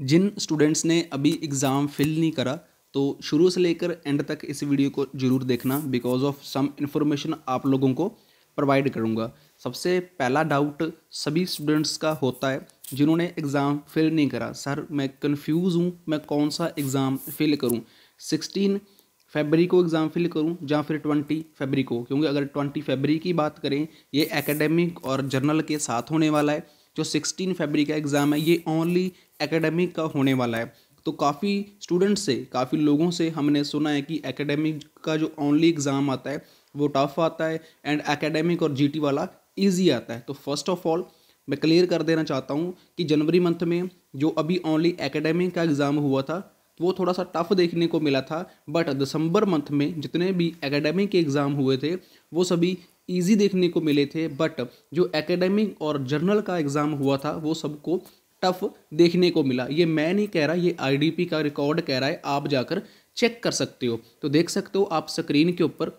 जिन students ने अभी exam fill नहीं करा तो शुरू से लेकर एंड तक इस वीडियो को ज़रूर देखना बिकॉज ऑफ सम इन्फॉर्मेशन आप लोगों को प्रोवाइड करूँगा सबसे पहला डाउट सभी स्टूडेंट्स का होता है जिन्होंने एग्ज़ाम फिल नहीं करा सर मैं कंफ्यूज हूँ मैं कौन सा एग्ज़ाम फिल करूँ सिक्सटीन फेबरी को एग्ज़ाम फिल करूँ या फिर ट्वेंटी फेबरी को क्योंकि अगर ट्वेंटी फेबरी की बात करें ये एकेडमिक और जर्नल के साथ होने वाला है जो सिक्सटीन फेबरी का एग्ज़ाम है ये ओनली एकेडमिक का होने वाला है तो काफ़ी स्टूडेंट्स से काफ़ी लोगों से हमने सुना है कि एकेडमिक का जो ओनली एग्ज़ाम आता है वो टफ आता है एंड एकेडमिक और जी वाला ईजी आता है तो फर्स्ट ऑफ ऑल मैं क्लियर कर देना चाहता हूँ कि जनवरी मंथ में जो अभी ओनली एकेडमिक का एग्ज़ाम हुआ था वो थोड़ा सा टफ देखने को मिला था बट दिसंबर मंथ में जितने भी एकेडमिक के एग्ज़ाम हुए थे वो सभी ईजी देखने को मिले थे बट जो एकेडमिक और जर्नल का एग्ज़ाम हुआ था वो सबको टफ देखने को मिला ये मैं नहीं कह रहा ये आई का रिकॉर्ड कह रहा है आप जाकर चेक कर सकते हो तो देख सकते हो आप स्क्रीन के ऊपर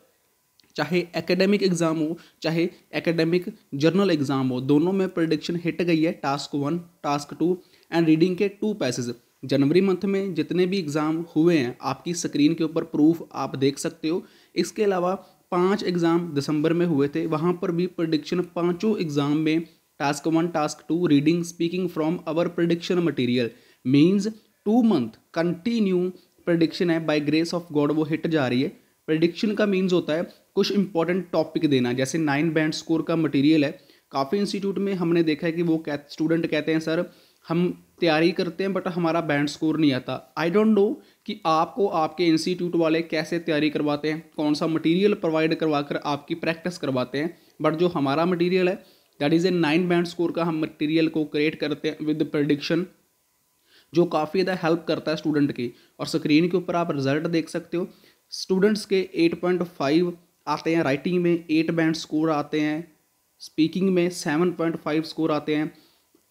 चाहे एकेडमिक एग्ज़ाम हो चाहे एकेडमिक जर्नल एग्ज़ाम हो दोनों में प्रडिक्शन हिट गई है task one task two and reading के टू पैसेज जनवरी मंथ में जितने भी एग्ज़ाम हुए हैं आपकी स्क्रीन के ऊपर प्रूफ आप देख सकते हो इसके अलावा पांच एग्ज़ाम दिसंबर में हुए थे वहाँ पर भी प्रडिक्शन पांचों एग्ज़ाम में task one task two reading speaking from our prediction material means two month continue prediction है बाय ग्रेस ऑफ गॉड वो हिट जा रही है प्रडिक्शन का मीन्स होता है कुछ इंपॉर्टेंट टॉपिक देना जैसे नाइन बैंड स्कोर का मटेरियल है काफ़ी इंस्टीट्यूट में हमने देखा है कि वो कह, स्टूडेंट कहते हैं सर हम तैयारी करते हैं बट हमारा बैंड स्कोर नहीं आता आई डोंट नो कि आपको आपके इंस्टीट्यूट वाले कैसे तैयारी करवाते हैं कौन सा मटेरियल प्रोवाइड करवा कर आपकी प्रैक्टिस करवाते हैं बट जो हमारा मटेरियल है that is a nine band score का हम मटेरियल को क्रिएट करते हैं विद प्रडिक्शन जो काफ़ी ज़्यादा हेल्प करता है स्टूडेंट की और स्क्रीन के ऊपर आप रिजल्ट देख सकते हो स्टूडेंट्स के एट पॉइंट फाइव आते हैं राइटिंग में एट बैंड स्कोर आते हैं स्पीकिंग में सेवन पॉइंट फाइव स्कोर आते हैं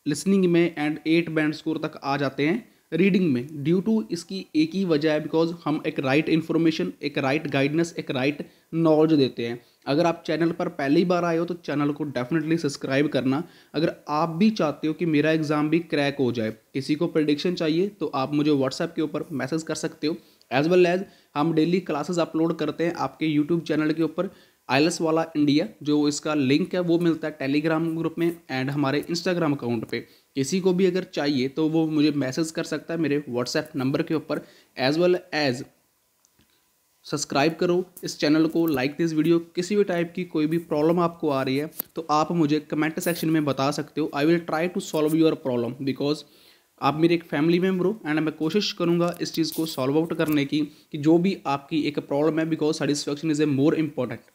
लिसनिंग में एंड एट बैंड स्कोर तक आ जाते हैं रीडिंग में ड्यू टू इसकी एक ही वजह है बिकॉज हम एक राइट इन्फॉर्मेशन एक राइट गाइडनेस एक राइट नॉलेज देते हैं अगर आप चैनल पर पहली बार आए हो तो चैनल को डेफिनेटली सब्सक्राइब करना अगर आप भी चाहते हो कि मेरा एग्ज़ाम भी क्रैक हो जाए किसी को प्रडिक्शन चाहिए तो आप मुझे व्हाट्सएप के ऊपर मैसेज कर सकते हो एज वेल एज हम डेली क्लासेस अपलोड करते हैं आपके यूट्यूब चैनल के ऊपर आइलस वाला इंडिया जो इसका लिंक है वो मिलता है टेलीग्राम ग्रुप में एंड हमारे इंस्टाग्राम अकाउंट पे किसी को भी अगर चाहिए तो वो मुझे मैसेज कर सकता है मेरे व्हाट्सएप नंबर के ऊपर एज वेल एज़ सब्सक्राइब करो इस चैनल को लाइक दिस वीडियो किसी भी टाइप की कोई भी प्रॉब्लम आपको आ रही है तो आप मुझे कमेंट सेक्शन में बता सकते हो I will try to solve your problem because आप मेरे एक फैमिली मेम्बर हो एंड मैं कोशिश करूँगा इस चीज़ को सॉल्व आउट करने की कि जो भी आपकी एक प्रॉब्लम है because satisfaction is a more important